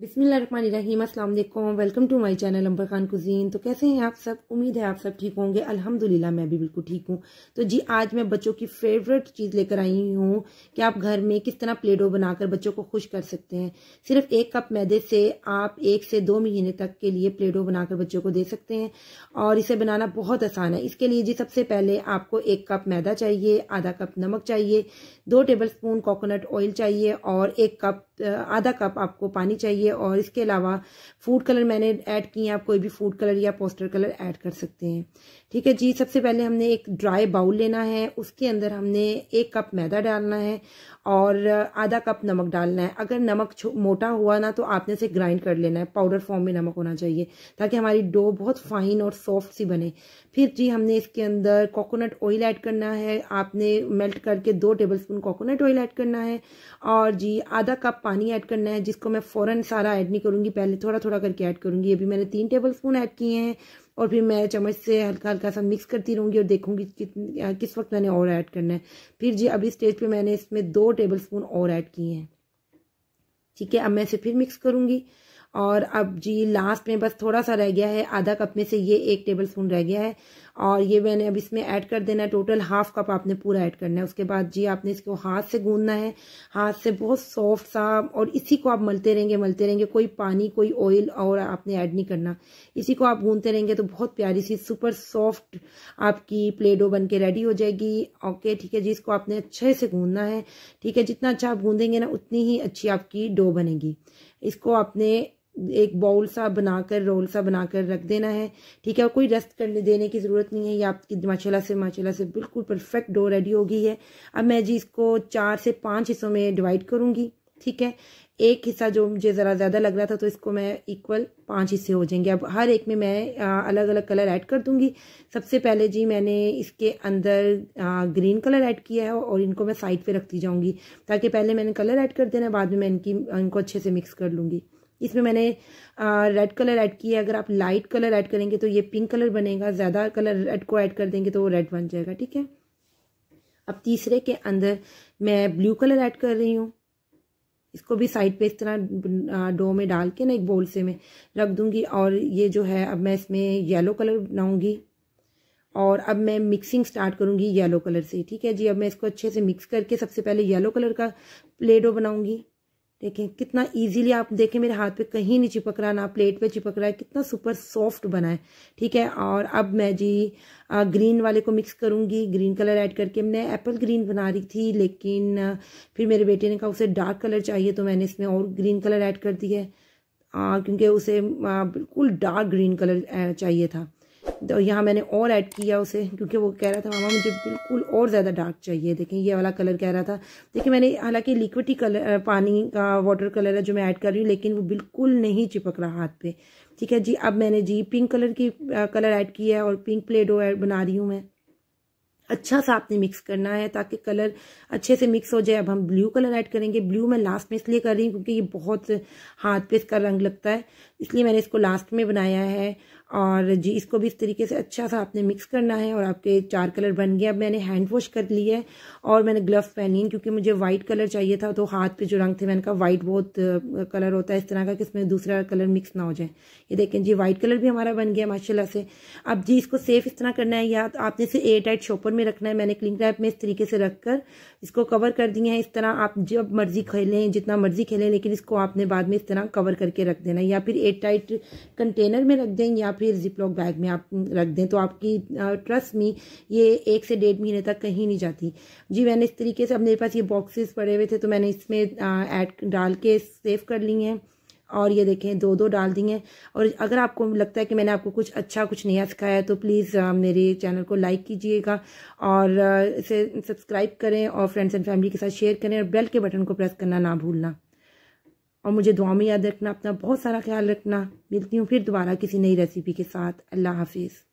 बिसमीम अल्लाम welcome to my channel Ambar Khan cuisine तो कैसे हैं आप सब उम्मीद है आप सब ठीक होंगे अल्हम्दुलिल्लाह मैं भी बिल्कुल ठीक हूँ तो जी आज मैं बच्चों की फेवरेट चीज़ लेकर आई हूँ कि आप घर में किस तरह प्लेडो बनाकर बच्चों को खुश कर सकते हैं सिर्फ एक कप मैदे से आप एक से दो महीने तक के लिए प्लेडो बनाकर बच्चों को दे सकते हैं और इसे बनाना बहुत आसान है इसके लिए जी सबसे पहले आपको एक कप मैदा चाहिए आधा कप नमक चाहिए दो टेबल स्पून कोकोनट ऑयल चाहिए और एक कप आधा कप आपको पानी चाहिए है और इसके अलावा फूड कलर मैंने ऐड किए हैं आप कोई भी फूड कलर या पोस्टर कलर ऐड कर सकते हैं ठीक है जी सबसे पहले हमने एक ड्राई बाउल लेना है उसके अंदर हमने एक कप मैदा डालना है और आधा कप नमक डालना है अगर नमक मोटा हुआ ना तो आपने इसे ग्राइंड कर लेना है पाउडर फॉर्म में नमक होना चाहिए ताकि हमारी डो बहुत फाइन और सॉफ्ट सी बने फिर जी हमने इसके अंदर कोकोनट ऑयल ऐड करना है आपने मेल्ट करके दो tablespoon coconut oil add करना है और जी आधा कप पानी ऐड करना है जिसको मैं फ़ौरन सा सारा ऐड नहीं करूँगी पहले थोड़ा थोड़ा करके ऐड करूँगी अभी मैंने तीन टेबल स्पून ऐड किए हैं और फिर मैं चम्मच से हल्का हल्का सा मिक्स करती रहूँगी और देखूँगी कि, किस वक्त मैंने और ऐड करना है फिर जी अभी स्टेज पर मैंने इसमें दो टेबल स्पून और ऐड किए हैं ठीक है अब मैं इसे फिर मिक्स करूँगी और अब जी लास्ट में बस थोड़ा सा रह गया है आधा कप में से ये एक टेबल स्पून रह गया है और ये मैंने अब इसमें ऐड कर देना है टोटल हाफ कप आपने पूरा ऐड करना है उसके बाद जी आपने इसको हाथ से गूंदना है हाथ से बहुत सॉफ्ट सा और इसी को आप मलते रहेंगे मलते रहेंगे कोई पानी कोई ऑयल और आपने ऐड नहीं करना इसी को आप गूंदते रहेंगे तो बहुत प्यारी सी सुपर सॉफ्ट आपकी प्लेडो बन के रेडी हो जाएगी ओके ठीक है जी इसको आपने अच्छे से गूंदना है ठीक है जितना अच्छा आप गूंदेंगे ना उतनी ही अच्छी आपकी डो बनेगी इसको आपने एक बाउल सा बनाकर रोल सा बनाकर रख देना है ठीक है और कोई रेस्ट करने देने की ज़रूरत नहीं है ये आपकी माशाला से माशाला से बिल्कुल परफेक्ट डो रेडी हो गई है अब मैं जी इसको चार से पाँच हिस्सों में डिवाइड करूँगी ठीक है एक हिस्सा जो मुझे ज़रा ज़्यादा लग रहा था तो इसको मैं इक्वल पांच हिस्से हो जाएंगे अब हर एक में मैं अलग अलग कलर ऐड कर दूंगी सबसे पहले जी मैंने इसके अंदर ग्रीन कलर ऐड किया है और इनको मैं साइड पे रखती जाऊंगी ताकि पहले मैंने कलर ऐड कर देना बाद में मैं इनकी इनको अच्छे से मिक्स कर लूँगी इसमें मैंने रेड कलर ऐड किया है अगर आप लाइट कलर ऐड करेंगे तो ये पिंक कलर बनेगा ज़्यादा कलर रेड को ऐड कर देंगे तो वो रेड बन जाएगा ठीक है अब तीसरे के अंदर मैं ब्लू कलर ऐड कर रही हूँ इसको भी साइड पे इस तरह डो में डाल के ना एक बोल से मैं रख दूंगी और ये जो है अब मैं इसमें येलो कलर बनाऊंगी और अब मैं मिक्सिंग स्टार्ट करूंगी येलो कलर से ठीक है जी अब मैं इसको अच्छे से मिक्स करके सबसे पहले येलो कलर का प्लेडो बनाऊंगी देखें कितना इजीली आप देखें मेरे हाथ पे कहीं नहीं चिपक रहा ना प्लेट पे चिपक रहा है कितना सुपर सॉफ्ट बना है ठीक है और अब मैं जी आ, ग्रीन वाले को मिक्स करूँगी ग्रीन कलर ऐड करके मैं एप्पल ग्रीन बना रही थी लेकिन फिर मेरे बेटे ने कहा उसे डार्क कलर चाहिए तो मैंने इसमें और ग्रीन कलर ऐड कर दिया है क्योंकि उसे बिल्कुल डार्क ग्रीन कलर चाहिए था तो यहाँ मैंने और ऐड किया उसे क्योंकि वो कह रहा था मामा मुझे बिल्कुल और ज़्यादा डार्क चाहिए देखें ये वाला कलर कह रहा था देखिए मैंने हालांकि लिक्विड ही कलर पानी का वाटर कलर है जो मैं ऐड कर रही हूँ लेकिन वो बिल्कुल नहीं चिपक रहा हाथ पे ठीक है जी अब मैंने जी पिंक कलर की आ, कलर ऐड किया है और पिंक प्लेडो बना रही हूँ मैं अच्छा सा आपने मिक्स करना है ताकि कलर अच्छे से मिक्स हो जाए अब हम ब्लू कलर ऐड करेंगे ब्लू मैं लास्ट में इसलिए कर रही हूँ क्योंकि ये बहुत हाथ पे इसका रंग लगता है इसलिए मैंने इसको लास्ट में बनाया है और जी इसको भी इस तरीके से अच्छा सा आपने मिक्स करना है और आपके चार कलर बन गए अब मैंने हैंड वॉश कर लिया है और मैंने ग्लव्स पहनी है क्योंकि मुझे वाइट कलर चाहिए था तो हाथ पे जो रंग थे मैंने कहा वाइट बहुत कलर होता है इस तरह का कि इसमें दूसरा कलर मिक्स ना हो जाए ये देखें जी वाइट कलर भी हमारा बन गया माशाला से अब जी इसको सेफ इस तरह करना है या तो आपने इसे एयर टाइट शॉपर में रखना है मैंने क्लिंग टाइप में इस तरीके से रख कर इसको कवर कर दिए हैं इस तरह आप जब मर्जी खेलें जितना मर्जी खेलें लेकिन इसको आपने बाद में इस तरह कवर करके रख देना या फिर एयर टाइट कंटेनर में रख दें या फिर जिपलॉक बैग में आप हम्म, रख दें तो आपकी ट्रस्ट में ये एक से डेढ़ महीने तक कहीं नहीं जाती जी मैंने इस तरीके से अब मेरे पास ये बॉक्सेस पड़े हुए थे तो मैंने इसमें ऐड डाल के सेव कर ली हैं और ये देखें दो दो डाल दी हैं और अगर आपको लगता है कि मैंने आपको कुछ अच्छा कुछ नया सिखाया तो प्लीज़ मेरे चैनल को लाइक कीजिएगा और इसे सब्सक्राइब करें और फ्रेंड्स एंड फैमिली के साथ शेयर करें और बेल के बटन को प्रेस करना ना भूलना और मुझे दुआ में याद रखना अपना बहुत सारा ख्याल रखना मिलती हूँ फिर दोबारा किसी नई रेसिपी के साथ अल्लाह हाफिज़